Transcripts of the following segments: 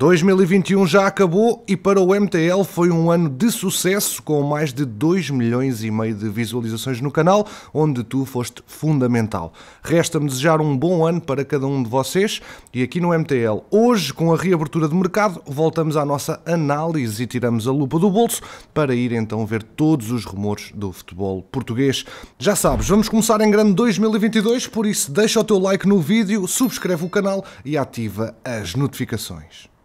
2021 já acabou e para o MTL foi um ano de sucesso com mais de 2 milhões e meio de visualizações no canal, onde tu foste fundamental. Resta-me desejar um bom ano para cada um de vocês e aqui no MTL, hoje, com a reabertura de mercado, voltamos à nossa análise e tiramos a lupa do bolso para ir então ver todos os rumores do futebol português. Já sabes, vamos começar em grande 2022, por isso deixa o teu like no vídeo, subscreve o canal e ativa as notificações.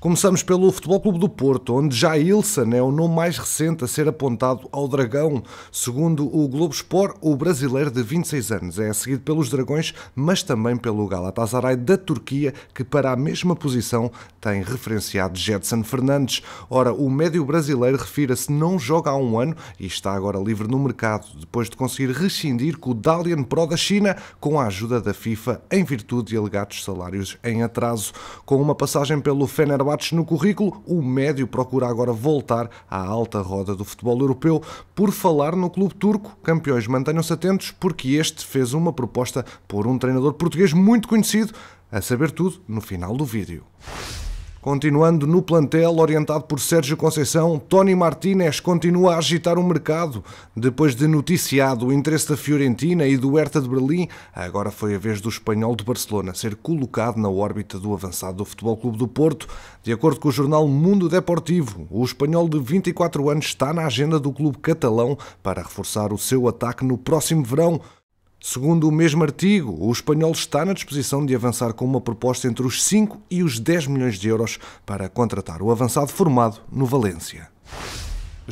Começamos pelo Futebol Clube do Porto, onde Jailson é o nome mais recente a ser apontado ao Dragão. Segundo o Globo Sport, o brasileiro de 26 anos é seguido pelos Dragões, mas também pelo Galatasaray da Turquia, que para a mesma posição tem referenciado Jetson Fernandes. Ora, o médio brasileiro, refira-se, não joga há um ano e está agora livre no mercado, depois de conseguir rescindir com o Dalian Pro da China com a ajuda da FIFA em virtude de alegados salários em atraso. Com uma passagem pelo Fenerbahçe, no currículo, o médio procura agora voltar à alta roda do futebol europeu. Por falar no clube turco, campeões, mantenham-se atentos porque este fez uma proposta por um treinador português muito conhecido, a saber tudo no final do vídeo. Continuando no plantel, orientado por Sérgio Conceição, Tony Martínez continua a agitar o mercado. Depois de noticiado o interesse da Fiorentina e do Hertha de Berlim, agora foi a vez do espanhol de Barcelona ser colocado na órbita do avançado do Futebol Clube do Porto. De acordo com o jornal Mundo Deportivo, o espanhol de 24 anos está na agenda do clube catalão para reforçar o seu ataque no próximo verão. Segundo o mesmo artigo, o espanhol está na disposição de avançar com uma proposta entre os 5 e os 10 milhões de euros para contratar o avançado formado no Valência.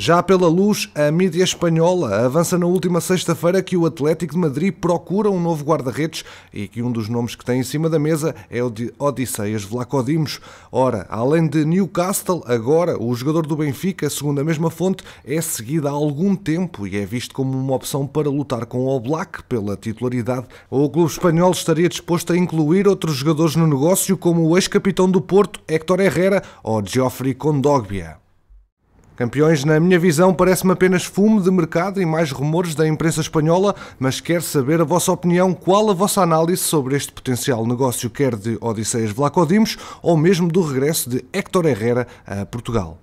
Já pela luz, a mídia espanhola avança na última sexta-feira que o Atlético de Madrid procura um novo guarda-redes e que um dos nomes que tem em cima da mesa é o de Odisseias Vlacodimos. Ora, além de Newcastle, agora o jogador do Benfica, segundo a mesma fonte, é seguido há algum tempo e é visto como uma opção para lutar com o Black pela titularidade. O clube espanhol estaria disposto a incluir outros jogadores no negócio, como o ex-capitão do Porto, Héctor Herrera ou Geoffrey Condogbia. Campeões, na minha visão, parece-me apenas fumo de mercado e mais rumores da imprensa espanhola, mas quero saber a vossa opinião, qual a vossa análise sobre este potencial negócio, quer de Odisseias Vlacodimos ou mesmo do regresso de Héctor Herrera a Portugal.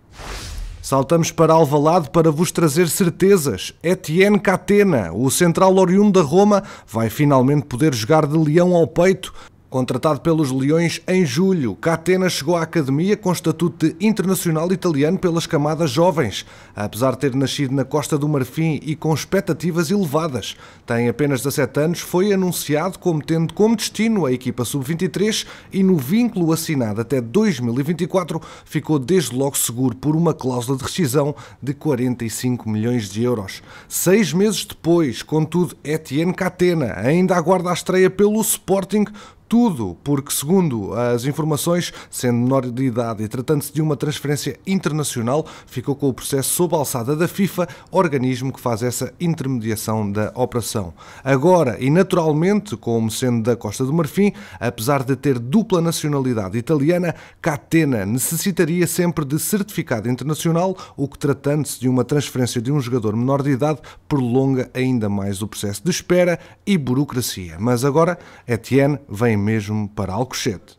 Saltamos para Alvalade para vos trazer certezas. Etienne Catena, o central oriundo da Roma, vai finalmente poder jogar de leão ao peito. Contratado pelos Leões em julho, Catena chegou à academia com estatuto de internacional italiano pelas camadas jovens. Apesar de ter nascido na Costa do Marfim e com expectativas elevadas, tem apenas 17 anos, foi anunciado como tendo como destino a equipa sub-23 e no vínculo assinado até 2024 ficou desde logo seguro por uma cláusula de rescisão de 45 milhões de euros. Seis meses depois, contudo, Etienne Catena ainda aguarda a estreia pelo Sporting tudo, porque, segundo as informações, sendo menor de idade e tratando-se de uma transferência internacional, ficou com o processo sob a alçada da FIFA, organismo que faz essa intermediação da operação. Agora, e naturalmente, como sendo da Costa do Marfim, apesar de ter dupla nacionalidade italiana, Catena necessitaria sempre de certificado internacional, o que, tratando-se de uma transferência de um jogador menor de idade, prolonga ainda mais o processo de espera e burocracia. Mas agora, Etienne vem mesmo para Alcochete.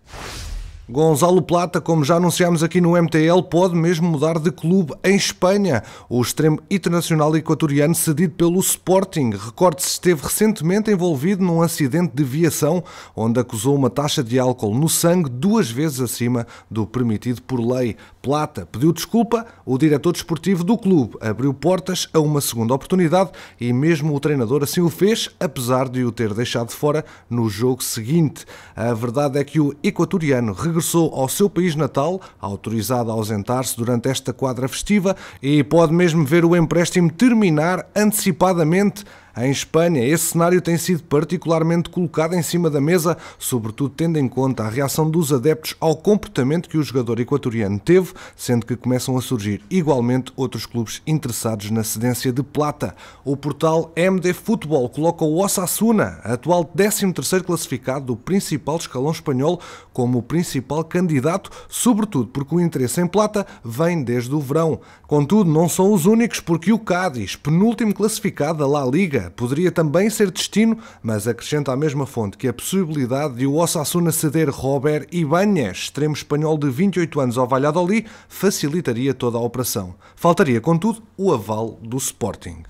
Gonzalo Plata, como já anunciámos aqui no MTL, pode mesmo mudar de clube em Espanha. O extremo internacional equatoriano cedido pelo Sporting. Recorde-se esteve recentemente envolvido num acidente de viação, onde acusou uma taxa de álcool no sangue duas vezes acima do permitido por lei. Plata pediu desculpa, o diretor desportivo do clube abriu portas a uma segunda oportunidade e mesmo o treinador assim o fez, apesar de o ter deixado fora no jogo seguinte. A verdade é que o equatoriano regressou regressou ao seu país natal, autorizado a ausentar-se durante esta quadra festiva, e pode mesmo ver o empréstimo terminar antecipadamente em Espanha, esse cenário tem sido particularmente colocado em cima da mesa, sobretudo tendo em conta a reação dos adeptos ao comportamento que o jogador equatoriano teve, sendo que começam a surgir igualmente outros clubes interessados na cedência de Plata. O portal MD Futebol coloca o Osasuna, atual 13º classificado do principal escalão espanhol, como o principal candidato, sobretudo porque o interesse em Plata vem desde o verão. Contudo, não são os únicos, porque o Cádiz, penúltimo classificado da La Liga, poderia também ser destino, mas acrescenta à mesma fonte que é a possibilidade de o Osasuna ceder Robert Ibanez, extremo espanhol de 28 anos ao Valladolid, facilitaria toda a operação. Faltaria, contudo, o aval do Sporting.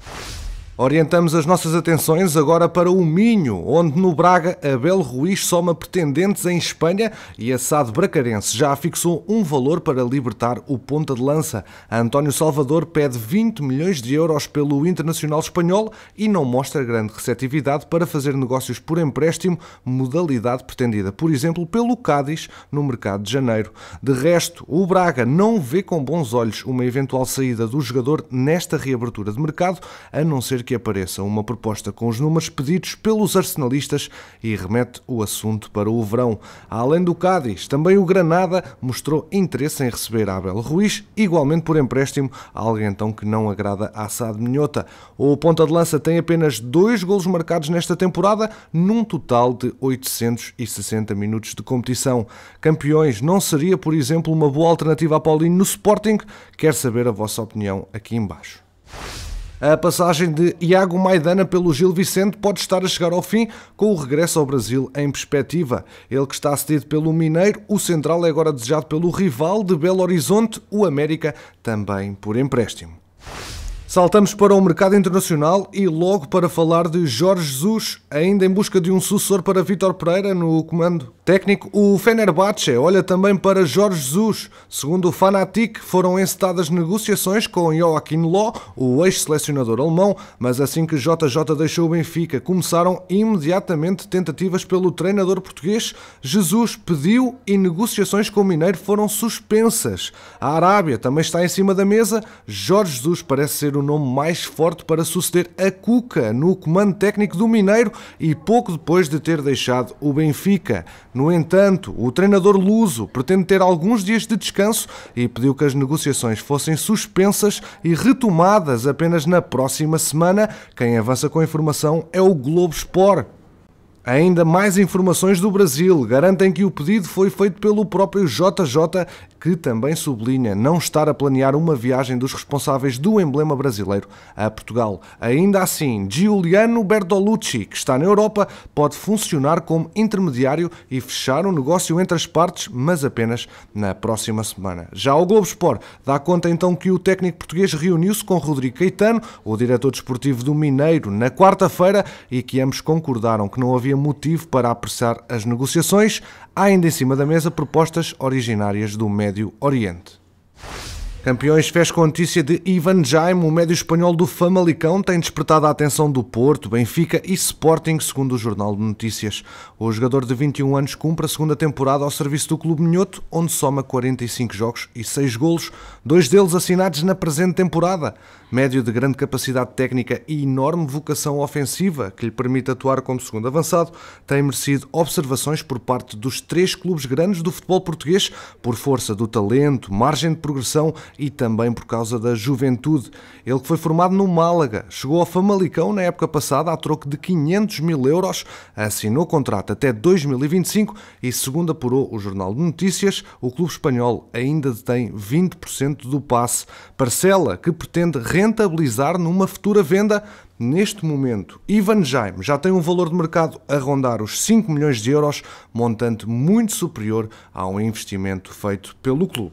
Orientamos as nossas atenções agora para o Minho, onde no Braga Abel Ruiz soma pretendentes em Espanha e a SAD Bracarense já fixou um valor para libertar o ponta de lança. António Salvador pede 20 milhões de euros pelo internacional espanhol e não mostra grande receptividade para fazer negócios por empréstimo, modalidade pretendida, por exemplo, pelo Cádiz no mercado de janeiro. De resto, o Braga não vê com bons olhos uma eventual saída do jogador nesta reabertura de mercado, a não ser que apareça uma proposta com os números pedidos pelos arsenalistas e remete o assunto para o verão. Além do Cádiz, também o Granada mostrou interesse em receber Abel Ruiz, igualmente por empréstimo, algo então que não agrada a Assad Minhota. O ponta de lança tem apenas dois golos marcados nesta temporada, num total de 860 minutos de competição. Campeões, não seria, por exemplo, uma boa alternativa a Paulinho no Sporting? Quero saber a vossa opinião aqui embaixo. A passagem de Iago Maidana pelo Gil Vicente pode estar a chegar ao fim com o regresso ao Brasil em perspectiva. Ele que está cedido pelo Mineiro, o Central é agora desejado pelo rival de Belo Horizonte, o América, também por empréstimo. Saltamos para o mercado internacional e logo para falar de Jorge Jesus, ainda em busca de um sucessor para Vítor Pereira no comando Técnico, o Fenerbahçe olha também para Jorge Jesus. Segundo o Fanatic, foram encetadas negociações com Joaquim Ló, o ex-selecionador alemão, mas assim que JJ deixou o Benfica, começaram imediatamente tentativas pelo treinador português. Jesus pediu e negociações com o Mineiro foram suspensas. A Arábia também está em cima da mesa. Jorge Jesus parece ser o nome mais forte para suceder a Cuca no comando técnico do Mineiro e pouco depois de ter deixado o Benfica. No entanto, o treinador luso pretende ter alguns dias de descanso e pediu que as negociações fossem suspensas e retomadas apenas na próxima semana. Quem avança com a informação é o Globo Sport. Ainda mais informações do Brasil garantem que o pedido foi feito pelo próprio JJ, que também sublinha não estar a planear uma viagem dos responsáveis do emblema brasileiro a Portugal. Ainda assim, Giuliano Bertolucci, que está na Europa, pode funcionar como intermediário e fechar o um negócio entre as partes, mas apenas na próxima semana. Já o Globo Sport dá conta então que o técnico português reuniu-se com Rodrigo Caetano, o diretor desportivo do Mineiro, na quarta-feira e que ambos concordaram que não havia motivo para apressar as negociações. Há ainda em cima da mesa propostas originárias do Médio Oriente. Campeões fez com a notícia de Ivan Jaime, o médio espanhol do Famalicão, tem despertado a atenção do Porto, Benfica e Sporting, segundo o Jornal de Notícias. O jogador de 21 anos cumpre a segunda temporada ao serviço do Clube Minhoto, onde soma 45 jogos e 6 golos, dois deles assinados na presente temporada. Médio de grande capacidade técnica e enorme vocação ofensiva, que lhe permite atuar como segundo avançado, tem merecido observações por parte dos três clubes grandes do futebol português, por força do talento, margem de progressão e também por causa da juventude. Ele que foi formado no Málaga, chegou ao Famalicão na época passada a troco de 500 mil euros, assinou contrato até 2025 e, segundo apurou o Jornal de Notícias, o clube espanhol ainda detém 20% do passe, parcela que pretende rentabilizar numa futura venda, Neste momento, Ivan Jaime já tem um valor de mercado a rondar os 5 milhões de euros, montante muito superior ao investimento feito pelo clube.